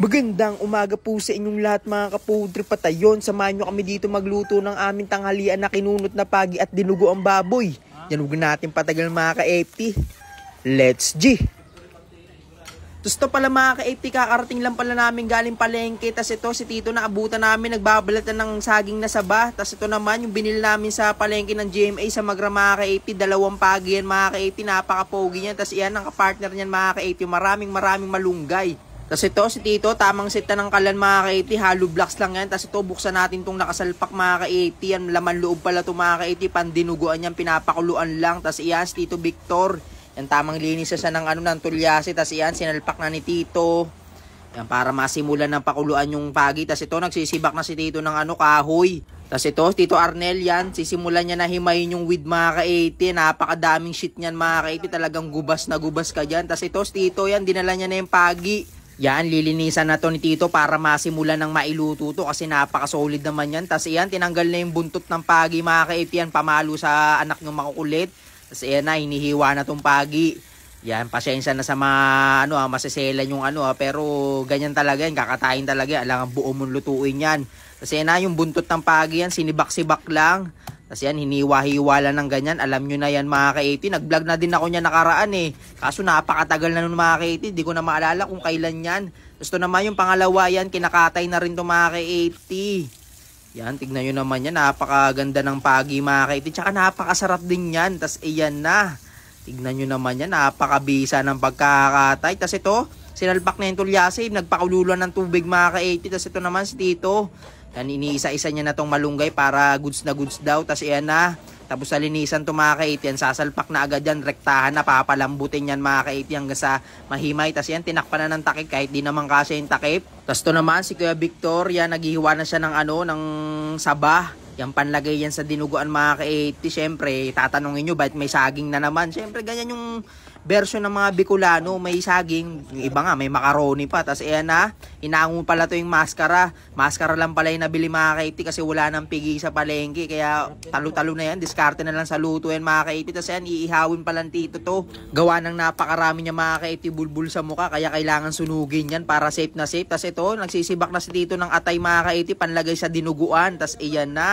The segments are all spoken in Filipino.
Magandang umaga po sa inyong lahat mga kapudre patayon. Samahan nyo kami dito magluto ng aming tanghalian na kinunot na pagi at dinugo ang baboy. Yan huwag natin patagal mga ka-FT. Let's G! Gusto pala mga ka-FT, kakarating lang pala namin galing palengke. Tapos ito si Tito na abutan namin, nagbabalatan ng saging na saba. Tapos ito naman yung binil namin sa palengke ng GMA sa Magra mga ka-FT. Dalawang pagi yan mga ka-FT, napaka-pogi yan. Tapos iyan ang partner niyan mga ka-FT, maraming maraming malunggay. Tapos ito, si Tito, tamang sita ng kalan mga ka-80. Hollow blocks lang yan. Tapos ito, buksan natin tong nakasalpak mga ka-80. Yan, laman loob pala ito mga ka-80. Pandinuguan yan, pinapakuluan lang. Tapos iyan, si Tito Victor. Yan, tamang linis siya ng ano, ng tulyasi. Tapos iyan, sinalpak na ni Tito. Yan, para masimulan ng pakuluan yung pagi. Tapos ito, nagsisibak na si Tito ng ano, kahoy. Tapos ito, Tito Arnel yan, sisimulan niya na himayin yung weed mga ka-80. Napakadaming shit niyan mga ka-80. Talagang gubas na gubas ka dyan. Tapos ito, Tito yan, dinala niya na yung pagi. Yan, lilinisan na to ni Tito para masimulan ng mailuto to kasi napaka-solid naman yan. Tapos yan, tinanggal na yung buntot ng pagi mga ka yan, pamalo sa anak ng makukulit. Tapos yan na, hinihiwa na tong pagi. Yan, pasensya na sa mga ano, ah, maseselan yung ano, ah, pero ganyan talaga yan, kakatayin talaga. Alangan buo mong lutuin yan. Tapos yan na, yung buntot ng pagi yan, sinibak-sibak lang. Tapos yan, hiniwa-hiwala ng ganyan. Alam nyo na yan mga ka-80. Nag-vlog na din ako niya nakaraan eh. Kaso napakatagal na nun mga ka-80. Di ko na maalala kung kailan yan. Gusto naman yung pangalawa yan, kinakatay na rin to mga ka-80. Yan, tignan nyo naman yan. Napakaganda ng pagi mga ka-80. Tsaka napakasarap din yan. Tapos iyan na. Tignan nyo naman yan. Napakabisa ng pagkakatay. Tapos ito, sinalpak na yung tulyasave. Nagpakululan ng tubig mga ka-80. Tapos ito naman si Tito. Yan, iniisa-isa niya na tong malunggay para goods na goods daw. Tapos yan na. Tapos sa linisan to mga kait, yan sasalpak na agad yan, rektahan na, papalambutin yan mga kait hanggang sa mahimay. Tapos yan, tinakpan na ng takip kahit di naman kasi yung takip. Tapos to naman, si Kuya Victor, yan, naghihiwa na siya ng ano, ng sabah. Yan panlagay yan sa dinuguan mga ka-80. Siyempre, tatanungin nyo, bakit may saging na naman? Siyempre, ganyan yung version ng mga Bicolano, may saging, yung iba nga, may macaroni pa. Tapos ayan na, inango pala to yung maskara. Maskara lang pala yung nabili mga kaiti kasi wala nang pigi sa palengke. Kaya talo-talo na yan, diskarte na lang sa luto yan mga kaiti. Tapos ayan, iihawin pala tito to. Gawa ng napakarami niya mga kaiti, bulbul sa mukha. Kaya kailangan sunugin yan para safe na safe. Tapos ito, nagsisibak na si tito ng atay mga kaiti, panlagay sa dinuguan. Tapos iyan na.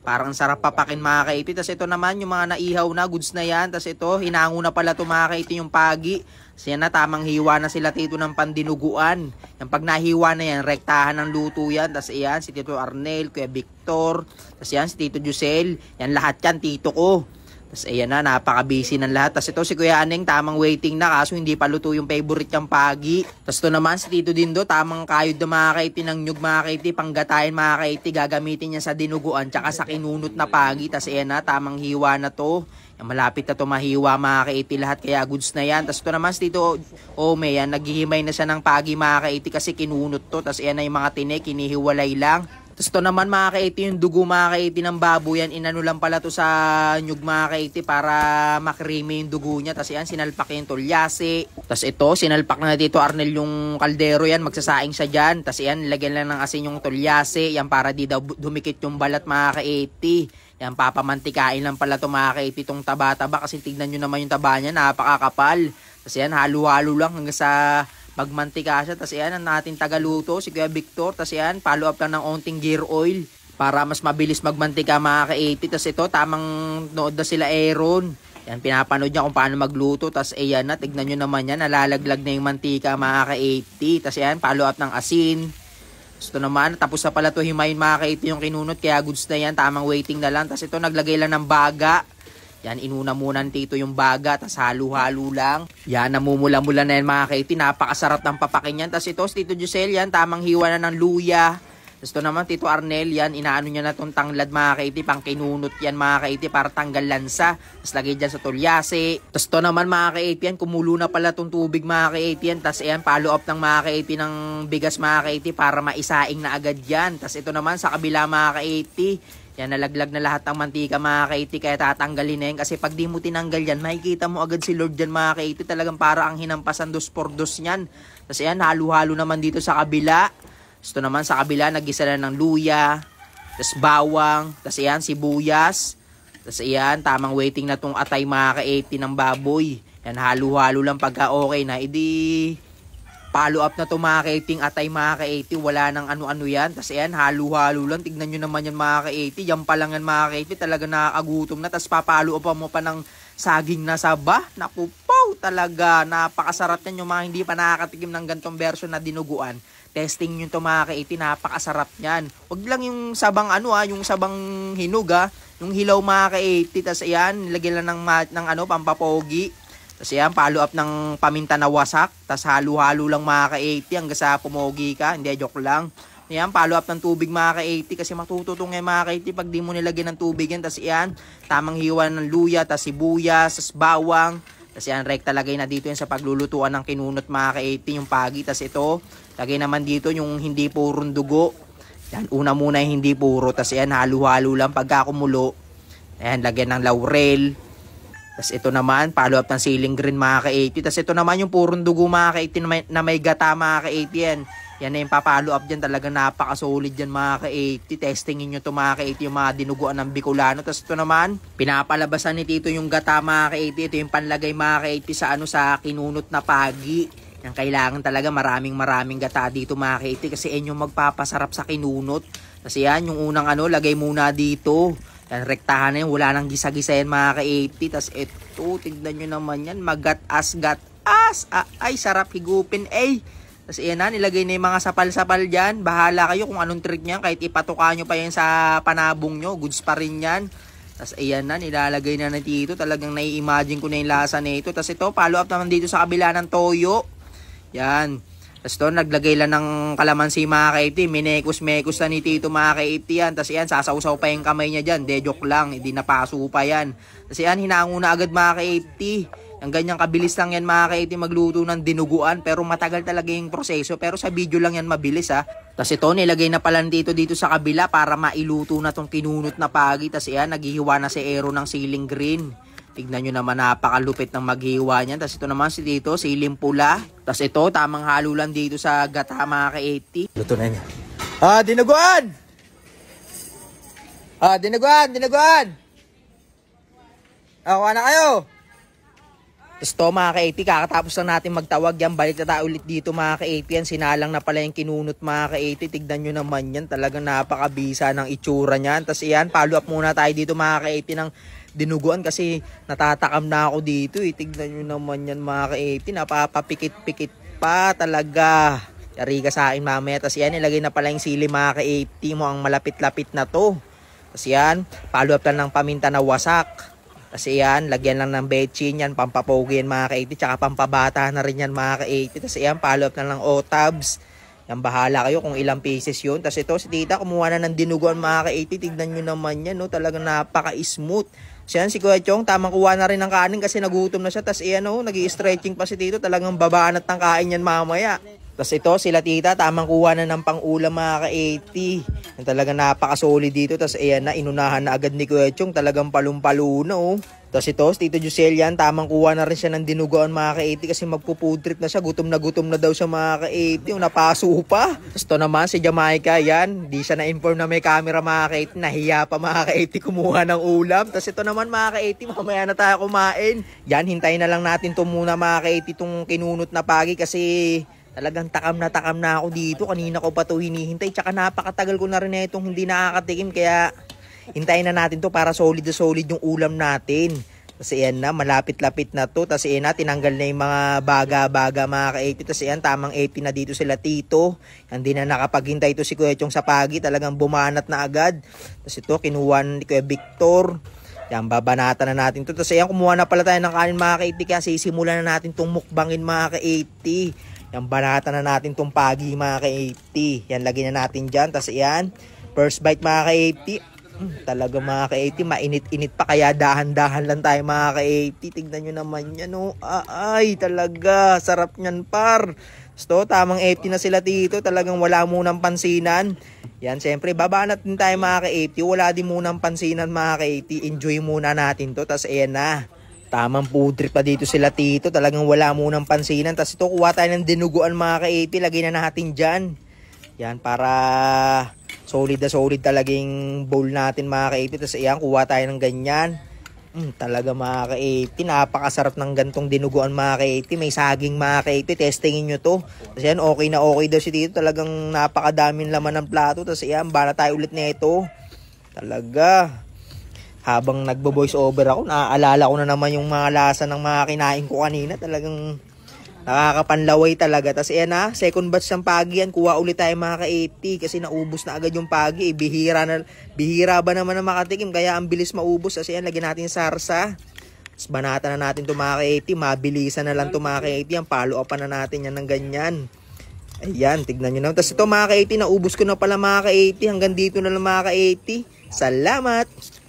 Parang sarap papakin mga kaiti. Tapos ito naman, yung mga naihaw na, goods na yan. Tapos ito, hinango na pala ito mga kaiti yung pagi. Kasi na, tamang hiwa na sila tito ng pandinuguan. Yung pag nahiwa na yan, rektahan ng luto yan. Tapos yan, si Tito Arnel, Kuya Victor. Tapos yan, si Tito Jusel. Yan lahat yan, tito ko. Tapos ayan na, napaka-busy ng lahat. Tapos ito si Kuya Aneng, tamang waiting na kaso hindi pa luto yung favorite niyang pagi. Tapos ito naman si Tito Dindo, tamang kayod na mga kaiti ng nyug mga kaiti, panggatayin mga kaiti, gagamitin niya sa dinuguan tsaka sa kinunot na pagi. Tapos ayan na, tamang hiwa na to. Yan, malapit na tumahiwa mga kaiti lahat kaya goods na yan. Tapos ito naman si Tito Ome, yan, naghihimay na siya ng pagi mga kaiti kasi kinunot to. Tapos ayan na yung mga tinik, kinihiwalay lang. Tapos ito naman mga ka yung dugo mga ka ng babo yan. Inano lang pala to sa nyug mga ka para makreme yung dugo niya. Tapos yan, sinalpak yung tulyase. Tapos ito, sinalpak na dito Arnel yung kaldero yan. Magsasaing siya dyan. Tapos yan, lagyan lang ng asin yung tulyase. Yan para di daw dumikit yung balat mga ka yan, papamantikain lang pala ito mga ka itong taba-taba. Kasi tignan nyo naman yung taba niya, napakakapal. Kasi yan, halo-halo lang hanggang sa Pagmantika siya, tas yan, ang natin tagaluto, si Kuya Victor, tas yan, follow up lang ng onting gear oil para mas mabilis magmantika mga ka-80. Tas ito, tamang nood na sila Aaron. Yan, pinapanood niya kung paano magluto. Tas ayan na, tignan nyo naman yan, nalalaglag na yung mantika mga ka-80. Tas yan, follow up ng asin. So, ito naman, tapos na pala to himayin mga ka-80 yung kinunot, kaya goods na yan, tamang waiting na lang. Tas ito, naglagay lang ng baga. Yan, inuna-muna tito yung baga, tas halo-halo lang. Yan, namumula-mula na yan mga kaiti. Napakasarap ng papakin yan. Tas ito, tito Giselle yan, tamang hiwa na ng luya. Tas ito naman, tito Arnel yan, inaano niya na tong tanglad mga kaiti, pang kinunot yan mga kaiti, para tanggal lansa. Tas lagay dyan sa tulyase. Tas ito naman mga kaiti yan, kumulo na pala tong tubig mga kaiti yan. Tas yan, follow up ng mga kaiti ng bigas mga kaiti, para maisaing na agad yan. Tas ito naman, sa kabila mga kaiti, yan, nalaglag na lahat ng mantika mga kaiti kaya tatanggalin na yan. Kasi pag di mo tinanggal yan, makikita mo agad si Lord yan mga kaiti. Talagang para ang hinampasan dos por dos yan. Tapos yan, halo-halo naman dito sa kabila. Gusto naman sa kabila, nagisa na ng luya. Tapos bawang. Tapos yan, sibuyas. Tapos yan, tamang waiting na tong atay mga kaiti ng baboy. Yan, halo-halo lang pagka okay na. Idi... E Follow up na to mga ka-80 atay mga ka-80. Wala nang ano-ano yan. tas ayan, halo-halo lang. Tignan nyo naman yan mga ka-80. Yan pa lang yan mga ka-80. Talaga nakakagutom na. tas papalo up mo pa ng saging na saba. nakupaw talaga. Napakasarap yan yung mga hindi pa nakakatikim ng gantong version na dinuguan. Testing nyo to mga ka-80. Napakasarap yan. wag lang yung sabang ano ah, yung sabang hinuga ah. Yung hilaw mga ka-80. tas ayan, nilagyan lang ng, ng ano, pampapogi. Tapos yan, follow up ng paminta na wasak. Tapos halo-halo lang mga ka-80 hanggang sa pumogi ka. Hindi, joke lang. Yan, follow up ng tubig mga ka-80 kasi matututong yan mga ka-80 pag di mo nilagyan ng tubig yan. Tapos yan, tamang hiwa ng luya, tapos sibuyas, tapos bawang. Tapos yan, rekta lagay na dito yan sa paglulutuan ng kinunot mga ka-80 yung pagi. Tapos ito, lagay naman dito yung hindi purong dugo. Yan, una muna yung hindi puro. Tapos yan, halo-halo lang pagka kumulo. Ayan, lagyan ng laurel tapos ito naman, follow up ng ceiling green mga ka-80. Tapos ito naman yung purong dugo mga ka-80 na may, na may gata mga ka-80 yan. Yan na yung papalo up dyan. Talaga napaka-solid dyan mga ka-80. Testingin nyo to mga ka-80 yung mga dinuguan ng Bicolano. Tapos ito naman, pinapalabasan ni Tito yung gata mga ka-80. Ito yung panlagay mga ka-80 sa, ano, sa kinunot na pagi. Yan kailangan talaga maraming maraming gata dito mga ka-80 kasi yan yung magpapasarap sa kinunot. Kasi yan, yung unang ano, lagay muna dito. Yan, rektahan na yun. Wala nang gisa-gisa yan mga ka-80. Tapos ito, tignan nyo naman yan. Magat-as, gat-as. Ah, ay, sarap higupin. eh. tapos yan na, nilagay na yung mga sapal-sapal dyan. Bahala kayo kung anong trick niyan. Kahit ipatuka nyo pa yan sa panabong nyo. Goods pa rin yan. Tapos ayan na, nilalagay na natin dito. Talagang nai-imagine ko na yung lasa na ito. Tapos ito, follow up naman dito sa kabila ng toyo. Yan. Tapos doon, naglagay lang ng kalamansi mga ka-80. Minekos-mekos na ni Tito mga ka-80 yan. Tapos yan, sasawsaw pa yung kamay niya dyan. De joke lang, hindi napaso pa yan. Tapos yan, hinango na agad mga ka-80. Ang ganyang kabilis lang yan mga ka-80 magluto ng dinuguan. Pero matagal talaga yung proseso. Pero sa video lang yan mabilis ha. Tapos ito, nilagay na pala dito dito sa kabila para mailuto na tong kinunot na pagi. Tapos yan, naghihiwa na si Aero ng ceiling green. Tignan nyo naman, napakalupit ng maghiwa niyan. Tapos ito naman si dito, si Limpula. Tapos ito, tamang halo lang dito sa gata mga ka-80. Luto na niya. Ah, dinuguan! Ah, dinuguan, dinuguan! Ah, kuha na kayo! Tapos to mga ka-80, kakatapos lang natin magtawag yan. Balik na tayo ulit dito mga ka-80 yan. Sinalang na pala yung kinunot mga ka-80. Tignan nyo naman yan. Talagang napakabisa ng itsura niyan. Tapos iyan, follow up muna tayo dito mga ka-80 ng dinuguan kasi natatakam na ako dito eh. Tignan nyo naman yan mga ka-80. Napapapikit-pikit pa talaga. Yari ka sa akin mamaya. Tapos yan, ilagay na pala yung sili mga ka-80 mo. Ang malapit-lapit na to. Tapos yan, follow up lang ng paminta na wasak. Kasi yan, lagyan lang ng betchin yan, pampapogi yan mga ka-80, tsaka pampabata na rin yan mga ka-80. Tapos yan, follow up na lang o-tabs. Yan, bahala kayo kung ilang pieces yun. Tapos ito, si tita, kumuha na ng dinuguan mga ka-80. Tignan nyo naman yan, no? Talagang napaka-smooth. So si Kuya Chong, tamang kuha na rin ng kanin kasi nagutom na siya. Tapos iyan, eh, no? Nag-i-stretching pa si tito. Talagang babaan at ng kain yan mamaya. Tapos ito, sila tita, tamang kuha na ng pang-ulam mga ka-80. Yung talagang napaka-solid dito. Tapos iyan na, inunahan na agad ni Kuya Chong. Talagang palumpalo na, oh. Tapos ito, Tito Jusel yan, tamang kuha na rin siya ng dinugoan mga ka-80 kasi magpo-food trip na siya. Gutom na gutom na daw siya mga ka-80. Yung napaso pa. Tapos ito naman, si Jamaica yan. Di siya na-inform na may camera mga ka-80. Nahiya pa mga ka-80 kumuha ng ulam. Tapos ito naman mga ka-80, mamaya na tayo kumain. Yan, hintayin na lang natin to muna mga ka-80 itong kinunot na pagi kasi Talagang takam na takam na ako dito. Kanina ko pa to hinihintay. Tsaka napakatagal ko na rin na itong hindi nakakatikim. Kaya Hintayin na natin to para solid na solid yung ulam natin. Tapos ayan na, malapit-lapit na to. Tapos ayan na, tinanggal na yung mga baga-baga mga ka-AP. Tapos ayan, tamang 80 na dito sila Tito. Hindi na nakapaghintay to si Kuya Chong Sapagi. Talagang bumanat na agad. Tapos ito, kinuha ni Kuya Victor. Yan, babanatan na natin to. Tapos ayan, kumuha na pala tayo ng kanin mga ka-80. Kaya sisimulan na natin tong mukbangin mga ka-80. Yan, banatan na natin tong pagi mga ka-80. Yan, lagyan na natin dyan. Tapos ayan, first bite mga ka-80. Talaga mga ka-80, mainit-init pa kaya dahan-dahan lang tayo mga ka-80. Tignan nyo naman yan oh. ay, talaga, sarap nyan par. Gusto, tamang 80 na sila dito. Talagang wala munang pansinan. Yan, syempre, babanat din tayo mga ka-80. Wala din munang pansinan mga ka-80. Enjoy muna natin to. Tapos, ayan na. Tamang food trip pa dito sila tito. Talagang wala munang pansinan. Tapos ito, kuha tayo ng dinuguan mga ka-80. Lagay na natin dyan. Yan, para solid na solid talagang bowl natin mga ka-80. Tapos ayan, kuha tayo ng ganyan. Mm, talaga mga ka-80. Napakasarap ng gantong dinuguan mga ka-80. May saging mga ka-80. Testingin nyo to. Tapos yan, okay na okay daw si Tito. Talagang napakadaming laman ng plato. Tapos yan, bala tayo ulit nito Talaga. Habang nagbo-voice over ako, naaalala ko na naman yung mga lasa ng mga kinain ko kanina. Talagang Nakakapanlaway talaga. Tapos yan na, ah, second batch ng pagi yan. Kuha ulit tayo mga ka-80 kasi naubos na agad yung pagi. Eh, bihira, na, bihira ba naman na makatikim kaya ang bilis maubos. Kasi yan, lagyan natin sarsa. Tapos banata na natin ito mga ka-80. Mabilisan na lang ito mga ka-80. Yan, follow up na natin yan ng ganyan. Ayan, tignan nyo na. Tapos ito mga ka-80, naubos ko na pala mga ka-80. Hanggang dito na lang mga ka-80. Salamat!